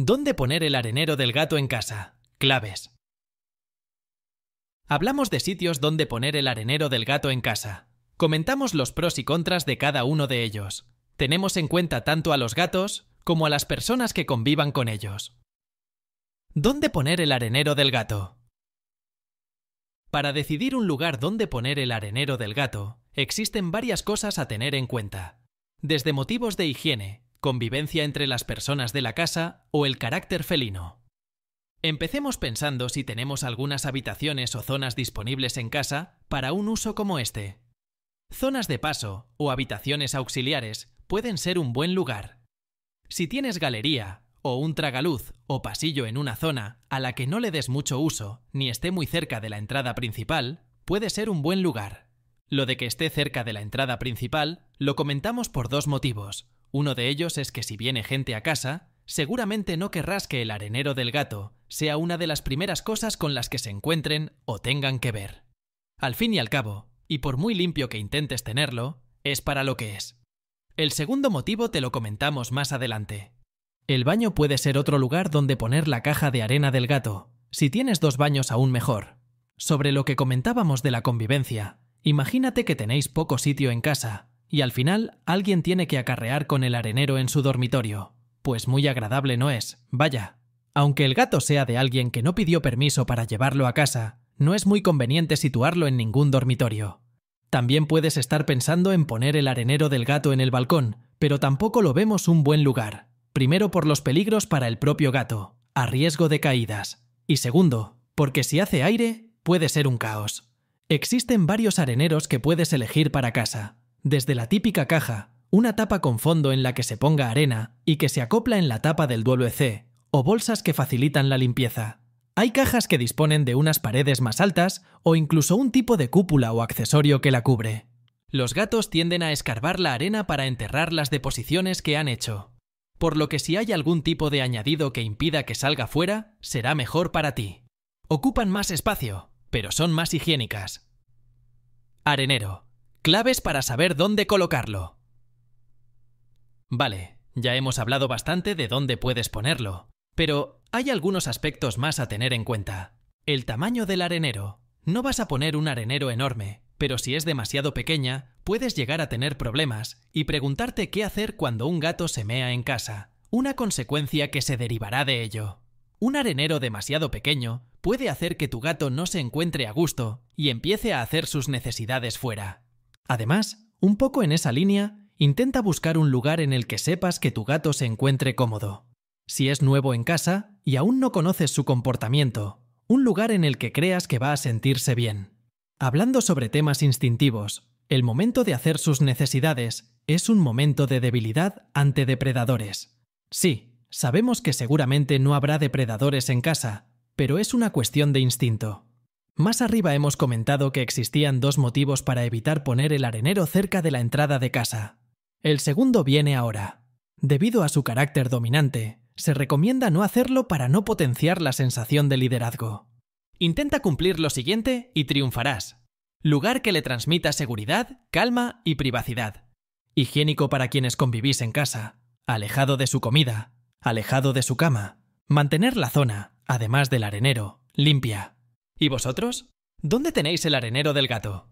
¿Dónde poner el arenero del gato en casa? Claves. Hablamos de sitios donde poner el arenero del gato en casa. Comentamos los pros y contras de cada uno de ellos. Tenemos en cuenta tanto a los gatos como a las personas que convivan con ellos. ¿Dónde poner el arenero del gato? Para decidir un lugar donde poner el arenero del gato, existen varias cosas a tener en cuenta. Desde motivos de higiene, convivencia entre las personas de la casa o el carácter felino. Empecemos pensando si tenemos algunas habitaciones o zonas disponibles en casa para un uso como este. Zonas de paso o habitaciones auxiliares pueden ser un buen lugar. Si tienes galería o un tragaluz o pasillo en una zona a la que no le des mucho uso ni esté muy cerca de la entrada principal, puede ser un buen lugar. Lo de que esté cerca de la entrada principal lo comentamos por dos motivos. Uno de ellos es que si viene gente a casa, seguramente no querrás que el arenero del gato sea una de las primeras cosas con las que se encuentren o tengan que ver. Al fin y al cabo, y por muy limpio que intentes tenerlo, es para lo que es. El segundo motivo te lo comentamos más adelante. El baño puede ser otro lugar donde poner la caja de arena del gato. Si tienes dos baños aún mejor. Sobre lo que comentábamos de la convivencia, imagínate que tenéis poco sitio en casa y al final, alguien tiene que acarrear con el arenero en su dormitorio. Pues muy agradable no es, vaya. Aunque el gato sea de alguien que no pidió permiso para llevarlo a casa, no es muy conveniente situarlo en ningún dormitorio. También puedes estar pensando en poner el arenero del gato en el balcón, pero tampoco lo vemos un buen lugar. Primero por los peligros para el propio gato, a riesgo de caídas. Y segundo, porque si hace aire, puede ser un caos. Existen varios areneros que puedes elegir para casa, desde la típica caja, una tapa con fondo en la que se ponga arena y que se acopla en la tapa del EC e o bolsas que facilitan la limpieza. Hay cajas que disponen de unas paredes más altas o incluso un tipo de cúpula o accesorio que la cubre. Los gatos tienden a escarbar la arena para enterrar las deposiciones que han hecho, por lo que si hay algún tipo de añadido que impida que salga fuera, será mejor para ti. Ocupan más espacio, pero son más higiénicas. Arenero. Claves para saber dónde colocarlo. Vale, ya hemos hablado bastante de dónde puedes ponerlo, pero hay algunos aspectos más a tener en cuenta. El tamaño del arenero. No vas a poner un arenero enorme, pero si es demasiado pequeña, puedes llegar a tener problemas y preguntarte qué hacer cuando un gato se mea en casa, una consecuencia que se derivará de ello. Un arenero demasiado pequeño puede hacer que tu gato no se encuentre a gusto y empiece a hacer sus necesidades fuera. Además, un poco en esa línea, intenta buscar un lugar en el que sepas que tu gato se encuentre cómodo. Si es nuevo en casa y aún no conoces su comportamiento, un lugar en el que creas que va a sentirse bien. Hablando sobre temas instintivos, el momento de hacer sus necesidades es un momento de debilidad ante depredadores. Sí, sabemos que seguramente no habrá depredadores en casa, pero es una cuestión de instinto. Más arriba hemos comentado que existían dos motivos para evitar poner el arenero cerca de la entrada de casa. El segundo viene ahora. Debido a su carácter dominante, se recomienda no hacerlo para no potenciar la sensación de liderazgo. Intenta cumplir lo siguiente y triunfarás. Lugar que le transmita seguridad, calma y privacidad. Higiénico para quienes convivís en casa, alejado de su comida, alejado de su cama. Mantener la zona, además del arenero, limpia. ¿Y vosotros? ¿Dónde tenéis el arenero del gato?